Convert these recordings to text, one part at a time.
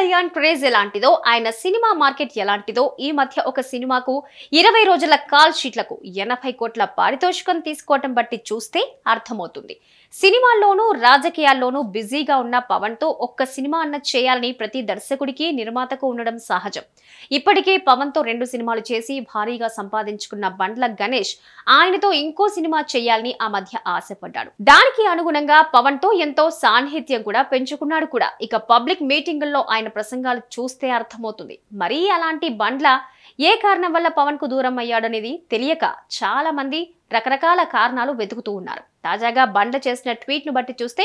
Kalyan craze ఎలాంటిదో ఆయన cinema market ఎలాంటిదో ఈ మధ్య ఒక సినిమాకు ఇరవై రోజుల కాల్ షీట్లకు ఎనభై కోట్ల పారితోషికం తీసుకోవటం బట్టి చూస్తే అర్థమవుతుంది సినిమాల్లోనూ రాజకీయాల్లోనూ బిజీగా ఉన్న పవన్తో ఒక్క సినిమా అన్న చేయాలని ప్రతి దర్శకుడికి నిర్మాతకు ఉండడం సహజం ఇప్పటికే పవన్తో రెండు సినిమాలు చేసి భారీగా సంపాదించుకున్న బండ్ల గణేష్ ఆయనతో ఇంకో సినిమా చేయాలని ఆ మధ్య ఆశపడ్డాడు దానికి అనుగుణంగా పవన్తో ఎంతో సాన్నిహిత్యం కూడా పెంచుకున్నాడు కూడా ఇక పబ్లిక్ మీటింగుల్లో ఆయన ప్రసంగాలు చూస్తే అర్థమవుతుంది మరీ అలాంటి బండ్ల ఏ కారణం వల్ల పవన్ కు దూరం అయ్యాడనేది తెలియక చాలా మంది రకరకాల కారణాలు వెతుకుతూ ఉన్నారు తాజాగా బండ్ల చేసిన ను బట్టి చూస్తే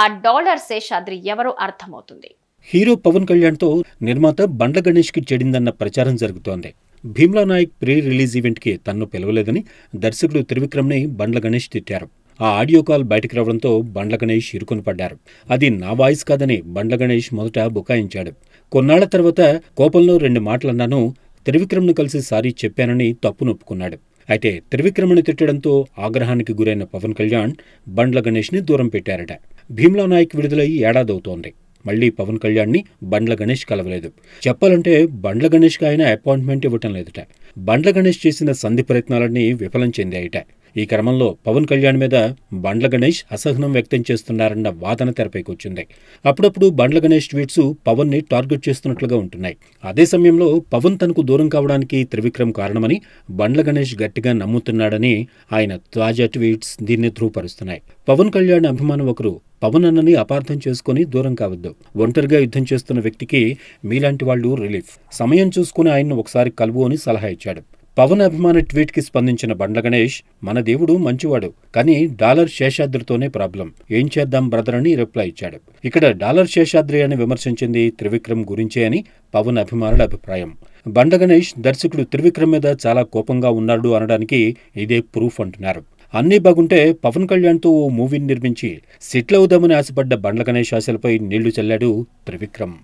ఆ డాలర్ శేషాద్రి ఎవరో అర్థమవుతుంది హీరో పవన్ కళ్యాణ్తో నిర్మాత బండ్ల గణేష్కి చెడిందన్న ప్రచారం జరుగుతోంది Bheemla Nayak pre release event కి తన్ను పిలవలేదని దర్శకుడు త్రివిక్రమ్ని బండ్ల గణేష్ తిట్టారు ఆ ఆడియో కాల్ బయటకు రావడంతో బండ్ల గణేష్ ఇరుకుని పడ్డారు అది నా వాయిస్ కాదని బండ్ల గణేష్ మొదట బుకాయించాడు కొన్నాళ్ల తర్వాత కోపంలో రెండు మాటలన్నాను త్రివిక్రమ్ను కలిసి సారీ చెప్పానని తప్పు నొప్పుకున్నాడు అయితే త్రివిక్రమణి తిట్టడంతో ఆగ్రహానికి గురైన పవన్ కళ్యాణ్ బండ్ల గణేష్ని దూరం పెట్టారట భీమ్లా నాయక్ విడుదలయ్యి ఏడాదవుతోంది మళ్లీ పవన్ కళ్యాణ్ని బండ్ల గణేష్ కలవలేదు చెప్పాలంటే బండ్ల గణేష్కి ఆయన అపాయింట్మెంట్ ఇవ్వటం లేదట బండ్ల గణేష్ చేసిన సంధి ప్రయత్నాలన్నీ విఫలం చెందాయిట ఈ క్రమంలో పవన్ కళ్యాణ్ మీద బండ్ల గణేష్ అసహనం వ్యక్తం చేస్తున్నారన్న వాదన తెరపైకి వచ్చింది అప్పుడప్పుడు బండ్ల గణేష్ ట్వీట్స్ పవన్ ని టార్గెట్ చేస్తున్నట్లుగా ఉంటున్నాయి అదే సమయంలో పవన్ తనకు దూరం కావడానికి త్రివిక్రమ్ కారణమని బండ్ల గణేష్ గట్టిగా నమ్ముతున్నాడని ఆయన తాజా ట్వీట్స్ దీన్ని ధృవపరుస్తున్నాయి పవన్ కళ్యాణ్ అభిమానం ఒకరు పవన్ అన్నని అపార్థం చేసుకుని దూరం కావద్దు ఒంటరిగా యుద్ధం చేస్తున్న వ్యక్తికి మీలాంటి వాళ్ళు రిలీఫ్ సమయం చూసుకుని ఆయన్ను ఒకసారి కలువు అని సలహా ఇచ్చాడు పవన్ అభిమాని ట్వీట్కి స్పందించిన బండ్ల గణేష్ మన దేవుడు మంచివాడు కానీ డాలర్ శేషాద్రితోనే ప్రాబ్లం ఏం చేద్దాం బ్రదర్ అని రిప్లై ఇచ్చాడు ఇక్కడ డాలర్ శేషాద్రి అని విమర్శించింది త్రివిక్రమ్ గురించే అని పవన్ అభిమానుల అభిప్రాయం బండ గణేష్ దర్శకుడు త్రివిక్రమ్ మీద చాలా కోపంగా ఉన్నాడు అనడానికి ఇదే ప్రూఫ్ అంటున్నారు అన్నీ బాగుంటే పవన్ కళ్యాణ్తో ఓ మూవీని నిర్మించి సెటిల్ అవుదామని ఆశపడ్డ బండ్ల గణేష్ ఆశలపై నీళ్లు చల్లాడు త్రివిక్రమ్